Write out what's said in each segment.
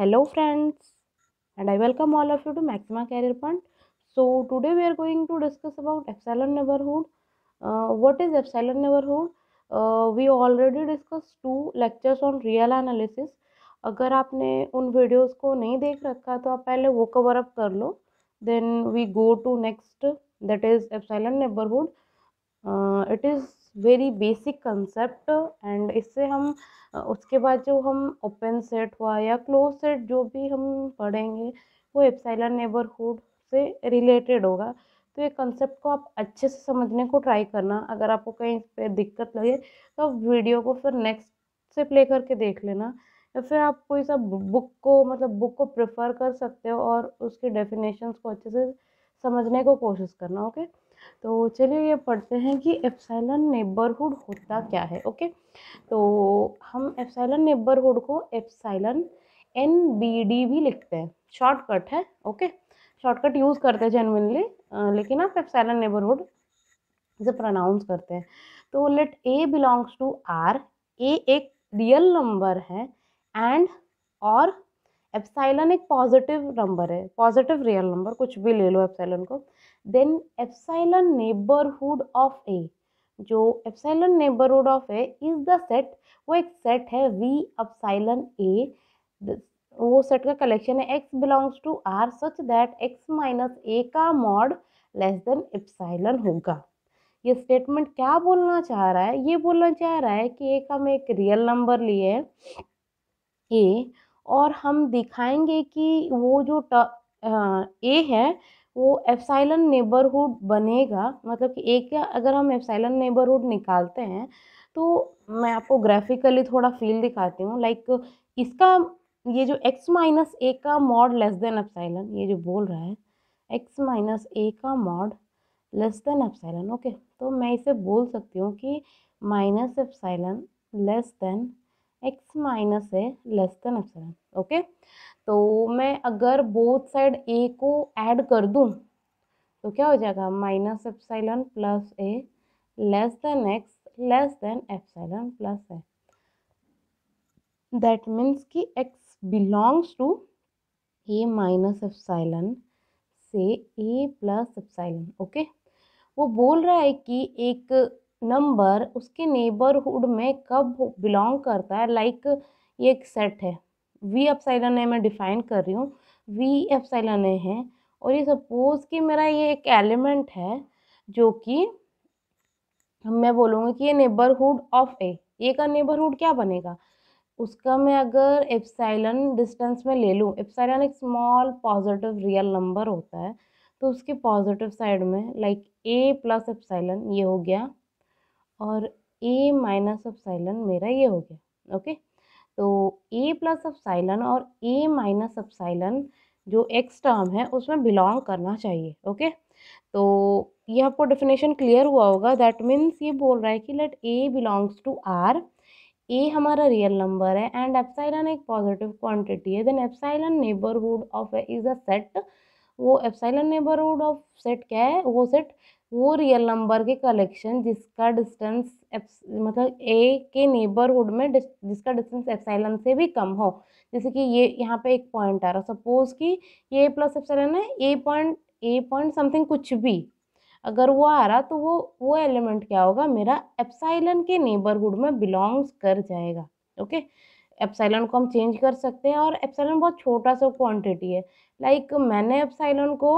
hello friends and i welcome all of you to maxima career fund so today we are going to discuss about epsilon neighborhood uh, what is epsilon neighborhood uh, we already discussed two lectures on real analysis अगर आपने उन videos को नहीं देख रखा तो आप पहले वो कवर अप कर लो then we go to next that is epsilon neighbourhood it is very basic concept and इससे हम उसके बाद जो हम ओपन सेट हुआ या क्लोज सेट जो भी हम पढ़ेंगे वो एप्साइलन नेबरहुड से रिलेटेड होगा तो ये कंसेप्ट को आप अच्छे से समझने को ट्राई करना अगर आपको कहीं इस पर दिक्कत लगे तो आप वीडियो को फिर नेक्स्ट से प्ले करके देख लेना या फिर आप कोई सा बुक को मतलब बुक को प्रेफर कर सकते हो और उसके डेफिनेशंस को अच्छे से समझने को कोशिश करना ओके तो चलिए ये पढ़ते हैं कि एफसाइलन नेबरहुड होता क्या है ओके तो हम एफसाइलन नेबरहुड को एफसाइलन एन बी डी भी लिखते हैं शॉर्टकट है ओके शॉर्टकट यूज़ करते हैं जेनविनली लेकिन आप एफसाइलन नेबरहुड से प्रोनाउंस करते हैं तो let a belongs to R a एक रियल नंबर है एंड और एफसाइलन एक पॉजिटिव नंबर है पॉजिटिव रियल नंबर कुछ भी ले लो एफसाइलन को then epsilon neighbourhood of a जो epsilon neighbourhood of a is the set वो एक सेट है वी एफसाइलन ए वो सेट का कलेक्शन है x belongs to R such that x minus a का मॉड लेस देन एफसाइलन होगा ये स्टेटमेंट क्या बोलना चाह रहा है ये बोलना चाह रहा है कि एक हम एक रियल नंबर लिए ए और हम दिखाएंगे कि वो जो ट, ए है वो एफसाइलन नेबरहुड बनेगा मतलब कि एक या अगर हम एफसाइलन नेबरहुड निकालते हैं तो मैं आपको ग्राफिकली थोड़ा फील दिखाती हूँ लाइक इसका ये जो एक्स माइनस ए का मॉड लेस देन एफसाइलन ये जो बोल रहा है एक्स माइनस ए का mod less than epsilon okay तो मैं इसे बोल सकती हूँ कि minus epsilon less than x minus a less than epsilon okay तो मैं अगर बोथ साइड ए को ऐड कर दूँ तो क्या हो जाएगा minus epsilon plus a less than x less than epsilon plus a that means कि x belongs to a minus epsilon से ए प्लस साइलन ओके वो बोल रहा है कि एक नंबर उसके नेबरहुड में कब बिलोंग करता है लाइक like ये एक सेट है वी एप्साइलन ए मैं डिफ़ाइन कर रही हूँ वी एप्साइलन ए है और ये सपोज़ कि मेरा ये एक एलिमेंट है जो कि मैं बोलूँगी कि ये नेबरहुड ऑफ ए ए का नेबरहुड क्या बनेगा उसका मैं अगर एप्साइलन डिस्टेंस में ले लूँ एप्साइलन एक स्मॉल पॉजिटिव रियल नंबर होता है तो उसके पॉजिटिव साइड में लाइक ए प्लस एप्साइलन ये हो गया और ए माइनस एप्साइलन मेरा ये हो गया ओके तो ए प्लस अपसाइलन और ए माइनस अपसाइलन जो एक्स टर्म है उसमें बिलोंग करना चाहिए ओके तो ये आपको डेफिनेशन क्लियर हुआ होगा दैट मीन्स ये बोल रहा है कि let a belongs to R a हमारा रियल नंबर है एंड एप्साइलन एक पॉजिटिव क्वांटिटी है then epsilon neighbourhood of a is a set वो एप्साइलन नेबरहुड ऑफ सेट क्या है वो सेट वो रियल नंबर के कलेक्शन जिसका डिस्टेंस मतलब ए के नेबरहुड में जिसका डिस्टेंस एफसाइलन से भी कम हो जैसे कि ये यहाँ पे एक पॉइंट आ रहा सपोज कि ये प्लस एफसाइलन है a point a point something कुछ भी अगर वो आ रहा तो वो वो एलिमेंट क्या होगा मेरा एफसाइलन के नेबरहुड में बिलोंग्स कर जाएगा ओके okay? एप्साइलन को हम चेंज कर सकते हैं और एप्साइलन बहुत छोटा सा क्वांटिटी है लाइक like, मैंने एप्साइलन को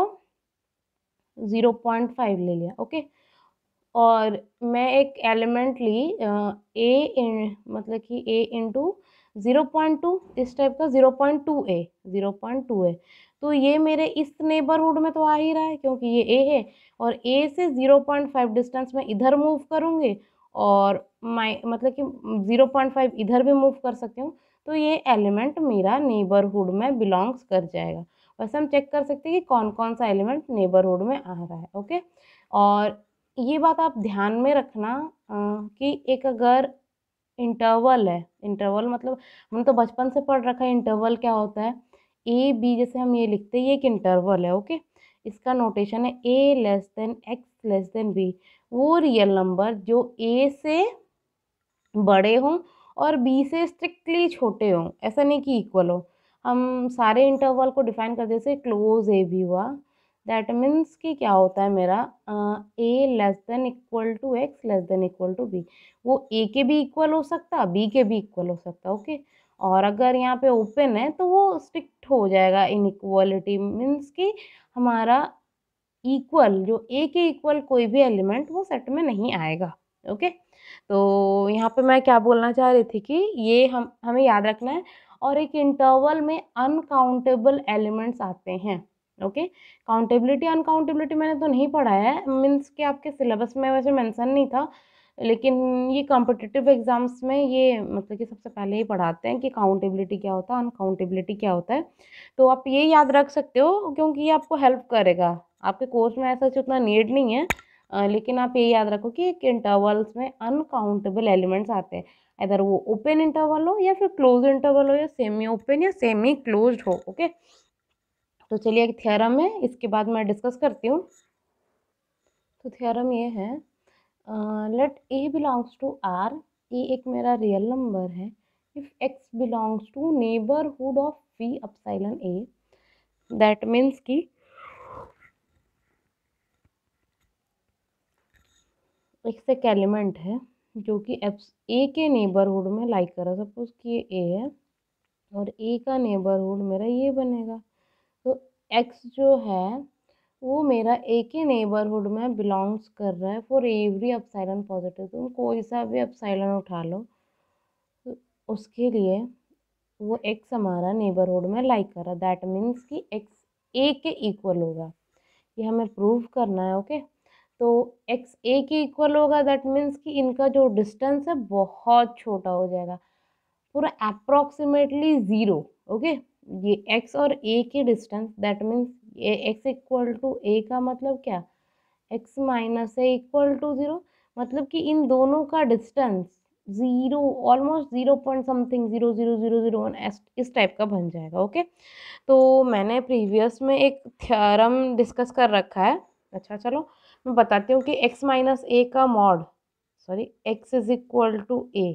ज़ीरो पॉइंट फाइव ले लिया ओके और मैं एक एलिमेंट ली ए इन मतलब कि a into zero point two इस टाइप का zero point two a zero point two a तो ये मेरे इस नेबरहुड में तो आ ही रहा है क्योंकि ये ए है और ए से ज़ीरो पॉइंट फाइव डिस्टेंस में इधर मूव करूँगी और माइ मतलब कि ज़ीरो पॉइंट फाइव इधर भी मूव कर सकती हूँ तो ये एलिमेंट मेरा नेबरहुड में बिलोंग्स कर जाएगा वैसे हम चेक कर सकते हैं कि कौन कौन सा एलिमेंट नेबरहुड में आ रहा है ओके और ये बात आप ध्यान में रखना आ, कि एक अगर इंटरवल है इंटरवल मतलब हम तो बचपन से पढ़ रखा है इंटरवल क्या होता है ए बी जैसे हम ये लिखते हैं ये एक इंटरवल है ओके इसका नोटेशन है a less than x less than b वो रियल नंबर जो ए से बड़े हों और बी से स्ट्रिक्टली छोटे हों ऐसा नहीं कि इक्वल हो हम सारे इंटरवल को डिफाइन करते देते क्लोज ए भी हुआ दैट मीन्स कि क्या होता है मेरा a less than equal to x less than equal to b वो ए के भी इक्वल हो सकता बी के भी इक्वल हो सकता ओके okay? और अगर यहाँ पे ओपन है तो वो स्ट्रिक्ट हो जाएगा इन इक्वलिटी मीन्स कि हमारा इक्वल जो ए के इक्वल कोई भी एलिमेंट वो सेट में नहीं आएगा ओके तो यहाँ पे मैं क्या बोलना चाह रही थी कि ये हम हमें याद रखना है और एक इंटरवल में अनकाउंटेबल एलिमेंट्स आते हैं ओके काउंटेबिलिटी अनकाउंटेबिलिटी मैंने तो नहीं पढ़ा है मीन्स कि आपके सिलेबस में वैसे मैंसन नहीं था लेकिन ये कॉम्पिटिटिव एग्ज़ाम्स में ये मतलब कि सबसे पहले ही पढ़ाते हैं कि काउंटेबिलिटी क्या होता है अनकाउंटेबिलिटी क्या होता है तो आप ये याद रख सकते हो क्योंकि ये आपको हेल्प करेगा आपके कोर्स में ऐसा उतना नीड नहीं है लेकिन आप ये याद रखो कि एक इंटरवल्स में अनकाउंटेबल एलिमेंट्स आते हैं इधर वो ओपन इंटरवल हो या फिर क्लोज इंटरवल हो या सेमी ओपन या सेमी क्लोज हो ओके तो चलिए एक थियरम है इसके बाद मैं डिस्कस करती हूँ तो थियरम ये है let a belongs to R a एक मेरा रियल नंबर है if x belongs to neighbourhood of v epsilon a that means की एक सेक एलिमेंट है जो कि एफ ए के नेबरहुड में लाइक कर रहा सपोज कि ये ए है और ए का नेबरहुड मेरा ये बनेगा तो एक्स जो है वो मेरा ए के नेबरहुड में बिलोंग्स कर रहा है फॉर एवरी अपसाइलन पॉजिटिव तुम कोई सा भी अपसाइलन उठा लो तो उसके लिए वो एक्स हमारा नेबरहुड में लाइक कर रहा दैट मीन्स कि एक्स ए के इक्वल होगा ये हमें प्रूव करना है ओके okay? तो एक्स ए के इक्वल होगा दैट मीन्स कि इनका जो डिस्टेंस है बहुत छोटा हो जाएगा पूरा अप्रॉक्सीमेटली ज़ीरो ओके ये एक्स और ए के डिस्टेंस दैट मीन्स ये एक्स इक्वल टू ए का मतलब क्या x minus a equal to zero मतलब कि इन दोनों का distance zero almost zero point something zero zero zero zero one इस टाइप का बन जाएगा ओके तो मैंने प्रीवियस में एक थ्योरम डिस्कस कर रखा है अच्छा चलो मैं बताती हूँ कि एक्स माइनस ए का mod sorry x is equal to a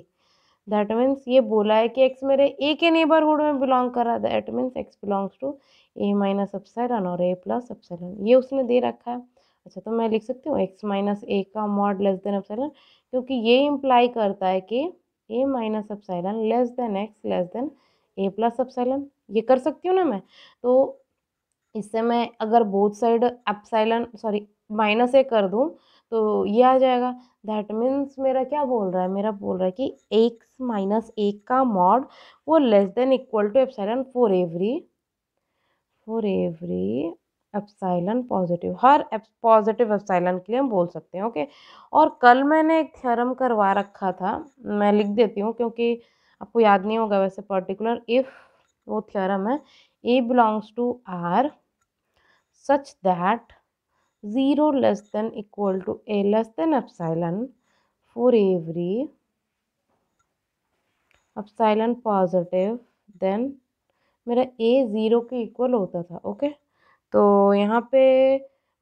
that means ये बोला है कि एक्स मेरे ए के नेबरहुड में बिलोंग कर रहा है that means x belongs to a minus epsilon और ए प्लस अपसाइलन ये उसने दे रखा है अच्छा तो मैं लिख सकती हूँ एक्स माइनस ए का मॉड लेस देन अपसाइलन क्योंकि ये इम्प्लाई करता है कि a minus epsilon less than x less than a plus epsilon ये कर सकती हूँ ना मैं तो इससे मैं अगर both side epsilon sorry minus a कर दूँ तो ये आ जाएगा दैट मीन्स मेरा क्या बोल रहा है मेरा बोल रहा है कि एक्स माइनस एक का मॉड वो less than equal to epsilon for every for every epsilon positive हर पॉजिटिव एप्साइलन के लिए हम बोल सकते हैं ओके और कल मैंने एक थ्योरम करवा रखा था मैं लिख देती हूँ क्योंकि आपको याद नहीं होगा वैसे पर्टिकुलर इफ़ वो थ्योरम है a belongs to R such that 0 less than equal to a less than epsilon for every epsilon positive then मेरा a ज़ीरो के इक्वल होता था ओके तो यहाँ पे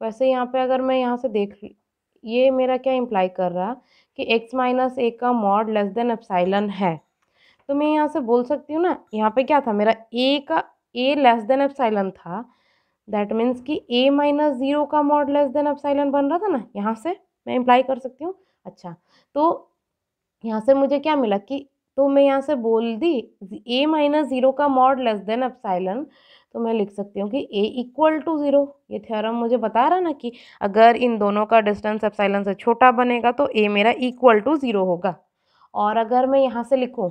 वैसे यहाँ पे अगर मैं यहाँ से देख ये मेरा क्या इम्प्लाई कर रहा कि x माइनस ए का मॉड लेस देन एप्साइलन है तो मैं यहाँ से बोल सकती हूँ ना यहाँ पे क्या था मेरा a का a लेस देन एप्साइलन था दैट मीन्स कि ए माइनस ज़ीरो का मॉड लेस देन अपसाइलन बन रहा था ना यहाँ से मैं इम्प्लाई कर सकती हूँ अच्छा तो यहाँ से मुझे क्या मिला कि तो मैं यहाँ से बोल दी ए माइनस ज़ीरो का मॉड लेस देन अपसाइलन तो मैं लिख सकती हूँ कि ए इक्वल टू ज़ीरो ये थ्योरम मुझे बता रहा ना कि अगर इन दोनों का डिस्टेंस अपसाइलन से छोटा बनेगा तो ए मेरा इक्वल टू ज़ीरो होगा और अगर मैं यहाँ से लिखूँ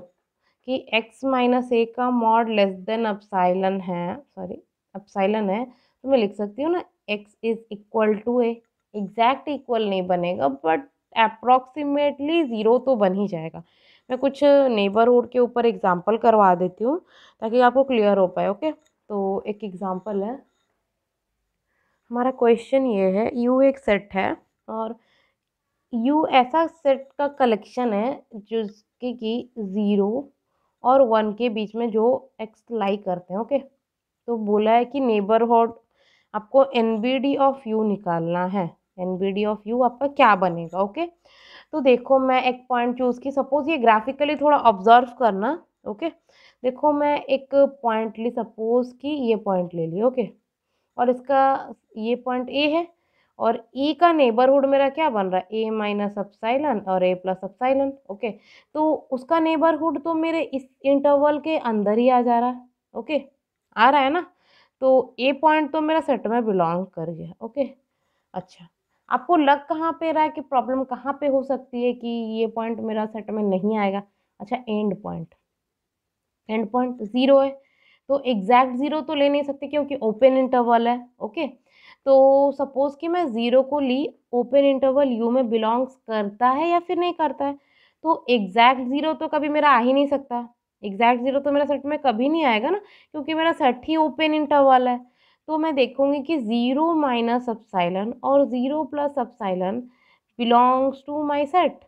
कि एक्स माइनस ए का मॉड लेस देन अपसाइलन है सॉरी अपसाइलन है तो मैं लिख सकती हूँ ना x is equal to a exact equal नहीं बनेगा बट अप्रॉक्सीमेटली ज़ीरो तो बन ही जाएगा मैं कुछ नेबरहुड के ऊपर एग्जाम्पल करवा देती हूँ ताकि आपको क्लियर हो पाए ओके तो एक एग्जाम्पल है हमारा क्वेश्चन ये है यू एक सेट है और यू ऐसा सेट का कलेक्शन है जिसके कि ज़ीरो और वन के बीच में जो एक्स लाई करते हैं ओके तो बोला है कि नेबरहुड आपको N B D of U निकालना है N B D of U आपका क्या बनेगा ओके तो देखो मैं एक पॉइंट चूज़ की सपोज़ ये ग्राफिकली थोड़ा ऑब्जर्व करना ओके देखो मैं एक पॉइंट ली सपोज़ कि ये पॉइंट ले ली ओके और इसका ये पॉइंट ए है और ई e का नेबरहुड मेरा क्या बन रहा है ए माइनस अपसाइलन और ए प्लस अपसाइलन ओके तो उसका नेबरहुड तो मेरे इस इंटरवल के अंदर ही आ जा रहा है ओके आ रहा है ना तो ये पॉइंट तो मेरा सेट में बिलोंग कर गया ओके अच्छा आपको लग कहाँ पे रहा है कि प्रॉब्लम कहाँ पे हो सकती है कि ये पॉइंट मेरा सेट में नहीं आएगा अच्छा end point end point zero है तो एग्जैक्ट ज़ीरो तो ले नहीं सकते क्योंकि ओपन इंटरवल है ओके तो सपोज़ कि मैं ज़ीरो को ली ओपन इंटरवल यू में बिलोंग्स करता है या फिर नहीं करता है तो एग्जैक्ट ज़ीरो तो कभी मेरा आ ही नहीं सकता एग्जैक्ट ज़ीरो तो मेरा सेट में कभी नहीं आएगा ना क्योंकि मेरा सेट ही ओपन इंटरवल है तो मैं देखूँगी कि ज़ीरो माइनस अपसाइलन और zero plus epsilon belongs to my set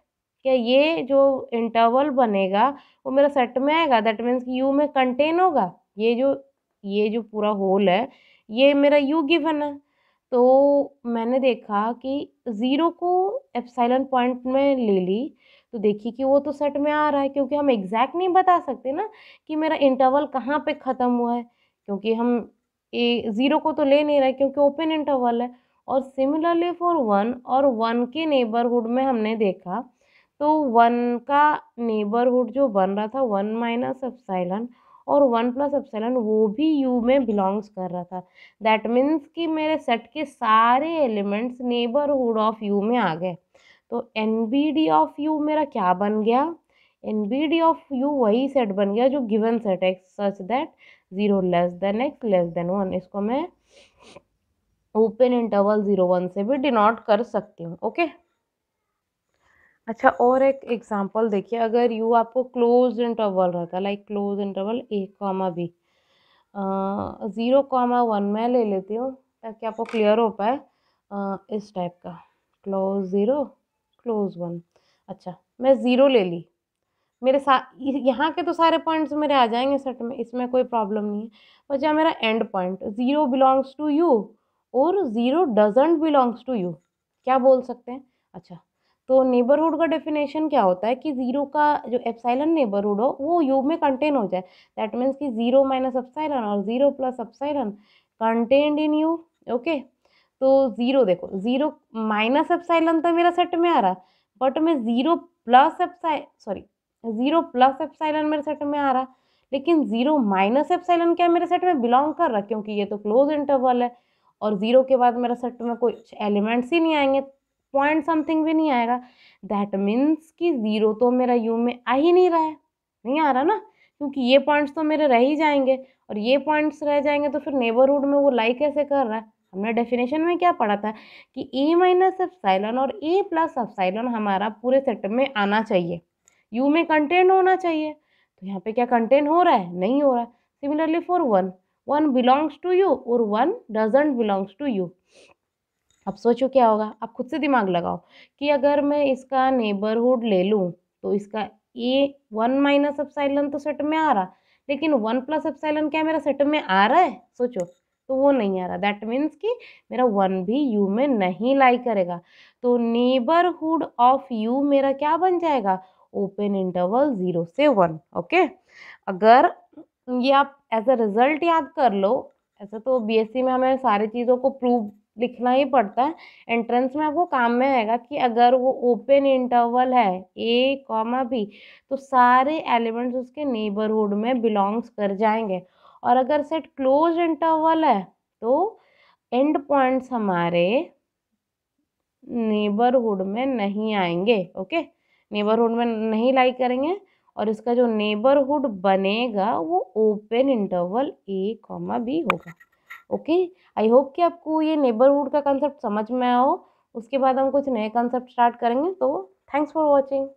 क्या ये जो इंटरवल बनेगा वो मेरा सेट में आएगा दैट मीन्स कि यू में कंटेन होगा ये जो ये जो पूरा होल है ये मेरा यू गिवन है तो मैंने देखा कि ज़ीरो को एप्साइलन पॉइंट में ले ली तो देखिए कि वो तो सेट में आ रहा है क्योंकि हम एग्जैक्ट नहीं बता सकते ना कि मेरा इंटरवल कहाँ पे ख़त्म हुआ है क्योंकि हम ए ज़ीरो को तो ले नहीं रहे क्योंकि ओपन इंटरवल है और सिमिलरली फॉर वन और वन के नेबरहुड में हमने देखा तो वन का नेबरहुड जो बन रहा था वन माइनस एफसाइलन और वन प्लस एफसाइलन वो भी यू में बिलोंग्स कर रहा था दैट मीन्स कि मेरे सेट के सारे एलिमेंट्स नेबरहुड ऑफ यू में आ गए तो N B D of U मेरा क्या बन गया N B D of U वही सेट बन गया जो गिवन सेट है such that zero less than x less than one इसको मैं ओपन इंटरवल ज़ीरो वन से भी डिनोट कर सकती हूँ ओके अच्छा और एक एग्जांपल देखिए अगर यू आपको क्लोज इंटरवल रहता like close interval a comma b zero comma one मैं ले लेती हूँ ताकि आपको क्लियर हो पाए uh, इस टाइप का क्लोज ज़ीरो क्लोज वन अच्छा मैं ज़ीरो ले ली मेरे साथ यहाँ के तो सारे पॉइंट्स मेरे आ जाएंगे सेट में इसमें कोई प्रॉब्लम नहीं है बचा मेरा end point zero belongs to U और zero doesn't belongs to U क्या बोल सकते हैं अच्छा तो नेबरहुड का डेफिनेशन क्या होता है कि ज़ीरो का जो एप्साइलन नेबरहुड हो वो यू में कंटेन हो जाए दैट मीन्स कि ज़ीरो माइनस एप्साइलन और zero plus epsilon contained in U okay तो ज़ीरो देखो ज़ीरो माइनस एप्साइलन तो मेरा सेट में आ रहा बट में zero plus epsi sorry zero plus epsilon मेरे सेट में आ रहा लेकिन ज़ीरो माइनस एप्साइलन क्या मेरे सेट में बिलोंग कर रहा क्योंकि ये तो क्लोज इंटरवल है और ज़ीरो के बाद मेरा सेट में कुछ एलिमेंट्स ही नहीं आएंगे पॉइंट समथिंग भी नहीं आएगा दैट मीन्स कि ज़ीरो तो मेरा यू में आ ही नहीं रहा है नहीं आ रहा ना क्योंकि ये पॉइंट्स तो मेरे रह ही जाएंगे और ये पॉइंट्स रह जाएंगे तो फिर नेबरहुड में वो लाई कैसे कर रहा है हमने डेफिनेशन में क्या पढ़ा था कि ए माइनस एफसाइलन और ए प्लस एफसाइलन हमारा पूरे सेट में आना चाहिए यू में कंटेंट होना चाहिए तो यहाँ पे क्या कंटेंट हो रहा है नहीं हो रहा similarly for one one belongs to U और one doesn't belongs to U अब सोचो क्या होगा आप खुद से दिमाग लगाओ कि अगर मैं इसका नेबरहुड ले लूँ तो इसका ए वन माइनस एफसाइलन तो सेट में आ रहा लेकिन वन प्लस एफसाइलन क्या मेरा सेट में आ रहा है सोचो तो वो नहीं आ रहा दैट मीन्स कि मेरा वन भी यू में नहीं लाई करेगा तो नेबरहुड ऑफ यू मेरा क्या बन जाएगा ओपन इंटरवल ज़ीरो से वन ओके अगर ये आप एज अ रिज़ल्ट याद कर लो ऐसे तो बीएससी में हमें सारी चीज़ों को प्रूव लिखना ही पड़ता है एंट्रेंस में आपको काम में आएगा कि अगर वो ओपन इंटरवल है ए कॉमा बी तो सारे एलिमेंट्स उसके नेबरहुड में बिलोंग्स कर जाएंगे और अगर सेट क्लोज इंटरवल है तो एंड पॉइंट्स हमारे नेबरहुड में नहीं आएंगे ओके नेबरहुड में नहीं लाई करेंगे और इसका जो नेबरहुड बनेगा वो open interval a comma b होगा ओके आई होप कि आपको ये नेबरहुड का कंसेप्ट समझ में आओ उसके बाद हम कुछ नए कंसेप्ट स्टार्ट करेंगे तो थैंक्स फॉर वॉचिंग